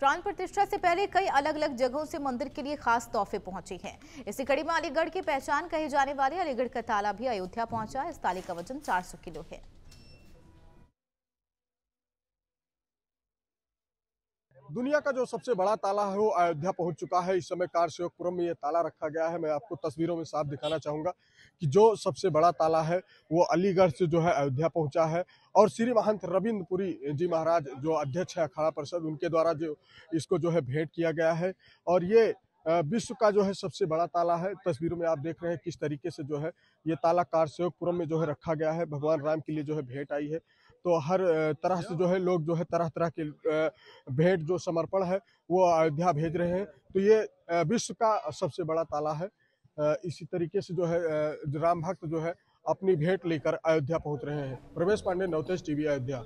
प्राण प्रतिष्ठा से पहले कई अलग अलग जगहों से मंदिर के लिए खास तोहफे पहुंचे हैं इसी कड़ी में अलीगढ़ की पहचान कहे जाने वाले अलीगढ़ का ताला भी अयोध्या पहुंचा इस ताले का वजन 400 किलो है दुनिया का जो सबसे बड़ा ताला है वो अयोध्या पहुंच चुका है इस समय कार सेवकपुरम में ये ताला रखा गया है मैं आपको तस्वीरों में साफ दिखाना चाहूँगा कि जो सबसे बड़ा ताला है वो अलीगढ़ से जो है अयोध्या पहुंचा है और श्री महंत रविंद्रपुरी जी महाराज जो अध्यक्ष है अखाड़ा परिषद उनके द्वारा जो इसको जो है भेंट किया गया है और ये विश्व का जो है सबसे बड़ा ताला है तस्वीरों में आप देख रहे हैं किस तरीके से जो है ये ताला कार में जो है रखा गया है भगवान राम के लिए जो है भेंट आई है तो हर तरह से जो है लोग जो है तरह तरह के भेंट जो समर्पण है वो अयोध्या भेज रहे हैं तो ये विश्व का सबसे बड़ा ताला है इसी तरीके से जो है राम भक्त जो है अपनी भेंट लेकर अयोध्या पहुंच रहे हैं प्रवेश पांडे नवतेज टीवी अयोध्या